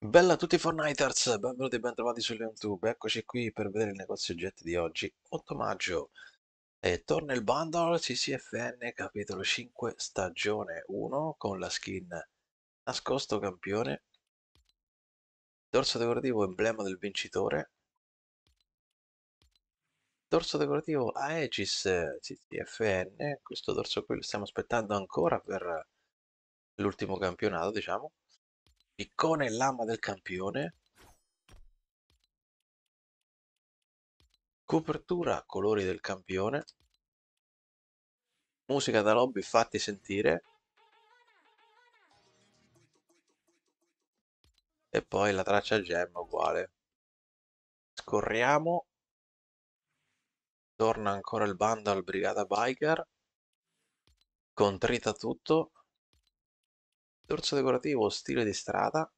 Bella a tutti i Fortniters, benvenuti e bentrovati su YouTube, eccoci qui per vedere il negozio oggetti di oggi, 8 maggio, e torna il bundle CCFN capitolo 5 stagione 1 con la skin nascosto campione, dorso decorativo emblema del vincitore, dorso decorativo Aegis CCFN, questo dorso qui lo stiamo aspettando ancora per l'ultimo campionato diciamo, Piccone e lama del campione. Copertura colori del campione. Musica da lobby fatti sentire. E poi la traccia gemma uguale. Scorriamo. Torna ancora il bando al Brigata Biker. Contrita tutto dorso decorativo stile di strada,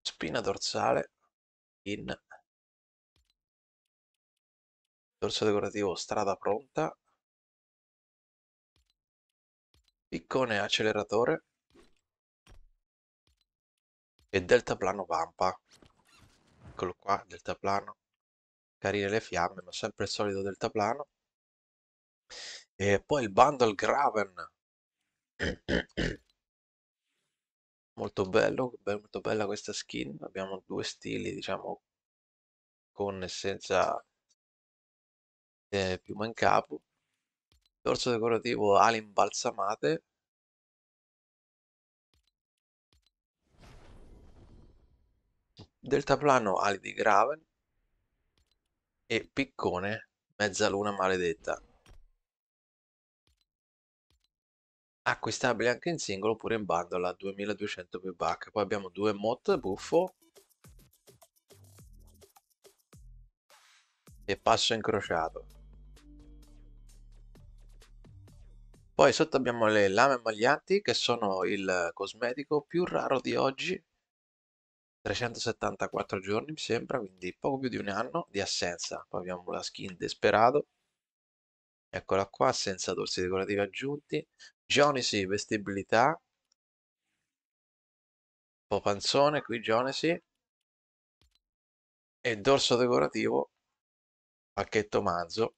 spina dorsale in dorso decorativo strada pronta, piccone acceleratore e deltaplano vampa. Eccolo qua, deltaplano. Carine le fiamme, ma sempre il solito deltaplano. E poi il bundle Graven, Molto bello, molto bella questa skin. Abbiamo due stili, diciamo, con e senza eh, piuma in capo. Dorso decorativo ali imbalsamate. Deltaplano ali di Graven. E piccone mezzaluna maledetta. acquistabile anche in singolo oppure in bundle a 2200 V-Buck. Poi abbiamo due mod buffo e passo incrociato. Poi sotto abbiamo le lame maglianti che sono il cosmetico più raro di oggi. 374 giorni mi sembra, quindi poco più di un anno di assenza. Poi abbiamo la skin Desperado eccola qua senza dorsi decorativi aggiunti Gionesi vestibilità un po' panzone qui Gionesi e dorso decorativo pacchetto manzo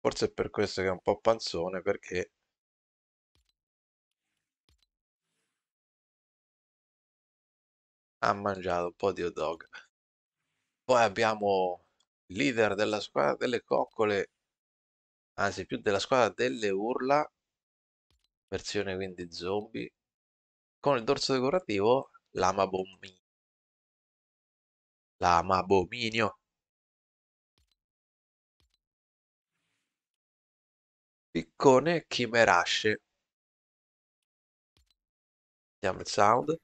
forse è per questo che è un po' panzone perché ha mangiato un po' di hot dog poi abbiamo il leader della squadra delle coccole anzi più della squadra delle urla, versione quindi zombie, con il dorso decorativo lama lama L'amabominio. Piccone chimerasce. Vediamo il sound.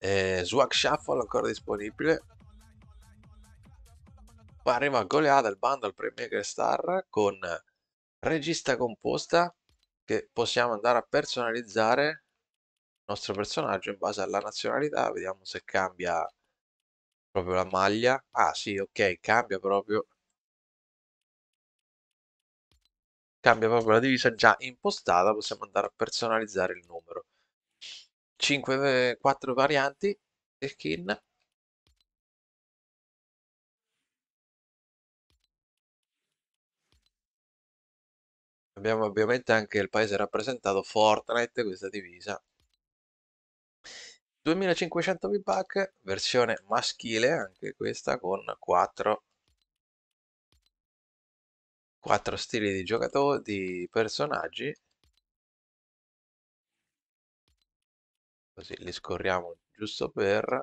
Eh, Swag Shuffle ancora disponibile poi arriva Goleada, il bundle Premier Star con regista composta che possiamo andare a personalizzare il nostro personaggio in base alla nazionalità. Vediamo se cambia proprio la maglia. Ah sì, ok, cambia proprio. Cambia proprio la divisa già impostata, possiamo andare a personalizzare il numero. 5, 4 eh, varianti di skin abbiamo ovviamente anche il paese rappresentato, Fortnite, questa divisa. 2500 V-Buck, versione maschile, anche questa con 4, 4 stili di giocatori, di personaggi. Così li scorriamo giusto per...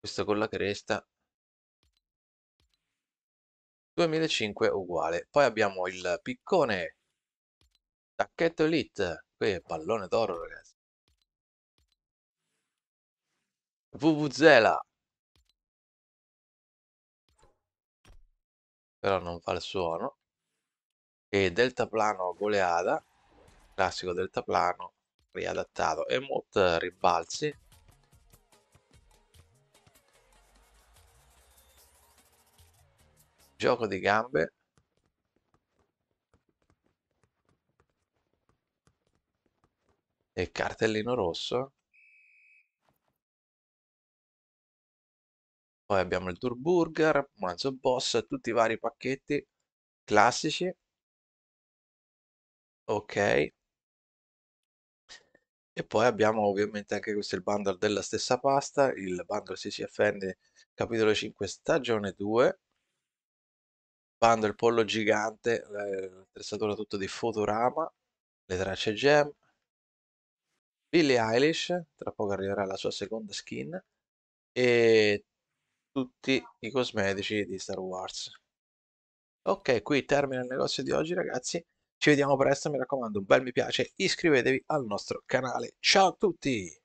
Questo con la cresta 2005 uguale. Poi abbiamo il piccone, tacchetto elite, qui è pallone d'oro ragazzi. Vuvuzela. Però non fa il suono. E deltaplano goleada, classico deltaplano riadattato. Emote ribalzi gioco di gambe e cartellino rosso poi abbiamo il tour burger manzo boss tutti i vari pacchetti classici ok e poi abbiamo ovviamente anche questo il bundle della stessa pasta il bundle CCFN capitolo 5 stagione 2 bando il pollo gigante, l'attrezzatura eh, tutta di Fotorama, le tracce gem, Billie Eilish, tra poco arriverà la sua seconda skin, e tutti i cosmetici di Star Wars. Ok, qui termina il negozio di oggi ragazzi, ci vediamo presto, mi raccomando un bel mi piace, iscrivetevi al nostro canale, ciao a tutti!